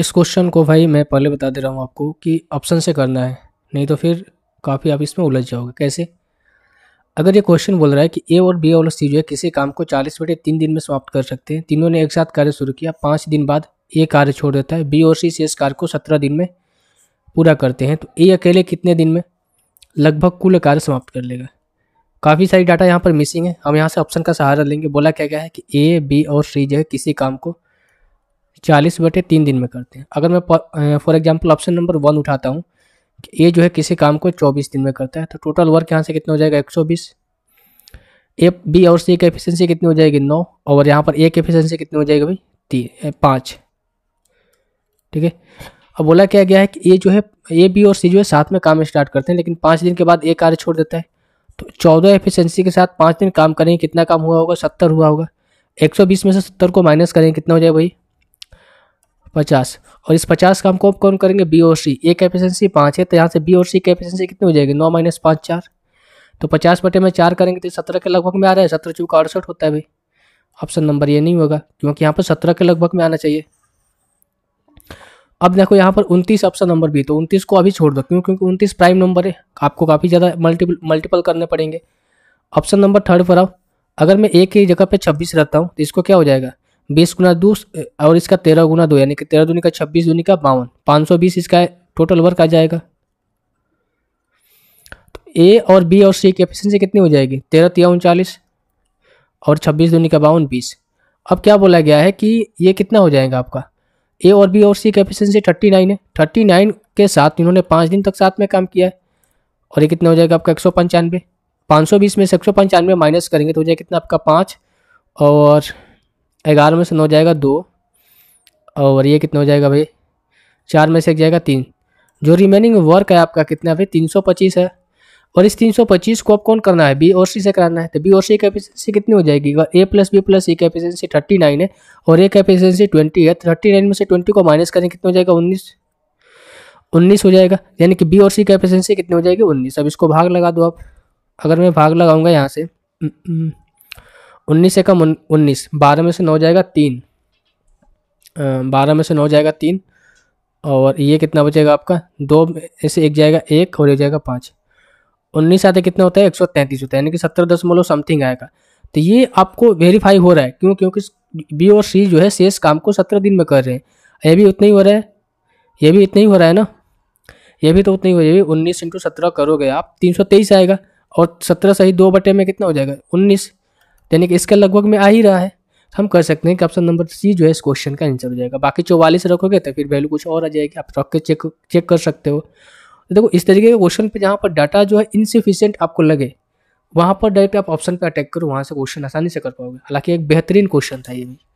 इस क्वेश्चन को भाई मैं पहले बता दे रहा हूँ आपको कि ऑप्शन से करना है नहीं तो फिर काफ़ी आप इसमें उलझ जाओगे कैसे अगर ये क्वेश्चन बोल रहा है कि ए और बी और सी जो है किसी काम को चालीस बटे तीन दिन में समाप्त कर सकते हैं तीनों ने एक साथ कार्य शुरू किया पाँच दिन बाद ए कार्य छोड़ देता है बी और सी इस कार्य को सत्रह दिन में पूरा करते हैं तो ए अकेले कितने दिन में लगभग कुल कार्य समाप्त कर लेगा काफ़ी सारी डाटा यहाँ पर मिसिंग है हम यहाँ से ऑप्शन का सहारा लेंगे बोला क्या क्या है कि ए बी और सी जो है किसी काम को चालीस बटे तीन दिन में करते हैं अगर मैं for example option number one उठाता हूँ ये जो है किसी काम को चौबीस दिन में करता है तो टोटल वर्क यहाँ से कितना हो जाएगा एक सौ बीस ए बी और सी की एफिशिएंसी कितनी हो जाएगी नौ और यहाँ पर ए की एफिशिएंसी कितनी हो जाएगी भाई तीन पाँच ठीक है अब बोला क्या गया है कि ये जो है ए बी और सी जो है साथ में काम स्टार्ट करते हैं लेकिन पाँच दिन के बाद ए कार्य छोड़ देता है तो चौदह एफिशिएंसी के साथ पाँच दिन काम करेंगे कितना काम हुआ होगा सत्तर हुआ होगा एक सौ बीस में से सत्तर को माइनस करेंगे कितना हो जाएगा भाई पचास और इस पचास का हम कौन कौन करेंगे बी और सी ए की पाँच है तो यहाँ से बी और सी की एफिशिएंसी कितनी हो जाएगी नौ माइनस पाँच चार तो पचास बटे में चार करेंगे तो सत्रह के लगभग में आ रहा है सत्रह चूका अड़सठ होता है भाई ऑप्शन नंबर ये नहीं होगा क्योंकि यहाँ पर सत्रह के लगभग में आना चाहिए अब देखो यहाँ पर उनतीस ऑप्शन नंबर भी तो उनतीस को अभी छोड़ दो क्यों क्योंकि उनतीस प्राइम नंबर है आपको काफ़ी ज़्यादा मल्टीपल मल्टीपल करने पड़ेंगे ऑप्शन नंबर थर्ड पर आओ अगर मैं एक ही जगह पे छब्बीस रहता हूँ तो इसको क्या हो जाएगा बीस गुना दो और इसका तेरह गुना दो यानी कि तेरह दूनी का छब्बीस दूनी का बावन पाँच सौ बीस इसका टोटल वर्क आ जाएगा तो ए और बी और सी की एफिशिएंसी कितनी हो जाएगी तेरह तिया उनचालीस और छब्बीस दूनी का बावन बीस अब क्या बोला गया है कि ये कितना हो जाएगा आपका ए और बी और सी की एफिशिएंसी थर्टी नाइन है थर्टी नाइन के साथ इन्होंने पाँच दिन तक साथ में काम किया है और ये कितना हो जाएगा आपका एक सौ पंचानवे पाँच सौ बीस में से एक सौ पंचानवे माइनस करेंगे तो हो जाएगा कितना आपका पाँच और ग्यारह में से नौ जाएगा दो और ये कितना हो जाएगा भाई चार में से एक जाएगा तीन जो रिमेनिंग वर्क है आपका कितना भाई तीन सौ पच्चीस है और इस तीन सौ पच्चीस को आप कौन करना है बी और सी से कराना है तो बी और सी कैपेसिटी कितनी हो जाएगी अगर A plus B plus C capacity thirty nine है और ए कैपेसिटी ट्वेंटी है थर्टी तो नाइन में से ट्वेंटी को माइनस करें कितना हो जाएगा उन्नीस उन्नीस हो जाएगा यानी कि बी और सी कैपेसिटी कितनी हो जाएगी उन्नीस अब इसको भाग लगा दो आप अगर मैं भाग लगाऊंगा यहाँ से हम्म, हम्म। उन्नीस से कम उन्नीस बारह में से नौ जाएगा तीन बारह में से नौ जाएगा तीन और ये कितना बचेगा आपका दो ऐसे एक जाएगा एक और एक जाएगा पाँच उन्नीस आते कितना होता है एक सौ तैंतीस होता है यानी कि सत्रह दशमलव समथिंग आएगा तो ये आपको वेरीफाई हो रहा है क्यों क्योंकि बी और सी जो है शेष काम को सत्रह दिन में कर रहे हैं ये भी उतना ही हो रहा है ये भी इतना ही हो रहा है ना ये भी तो उतना ही हो जाएगी उन्नीस इंटू सत्रह करोगे आप तीन सौ तेईस आएगा और सत्रह सही दो बटे में कितना हो जाएगा उन्नीस यानी कि इसका लगभग में आ ही रहा है हम कर सकते हैं कि ऑप्शन नंबर सी जो है इस क्वेश्चन का आंसर हो जाएगा बाकी चौवालीस रखोगे तो फिर वैल्यू कुछ और आ जाएगी आप रख के चेक चेक कर सकते हो तो देखो इस तरीके के क्वेश्चन पे जहाँ पर डाटा जो है इनसिफिशियंट आपको लगे वहाँ पर डायरेक्ट आप ऑप्शन पे अटैक करो वहाँ से क्वेश्चन आसानी से कर पाओगे हालांकि एक बेहतरीन क्वेश्चन था ये भी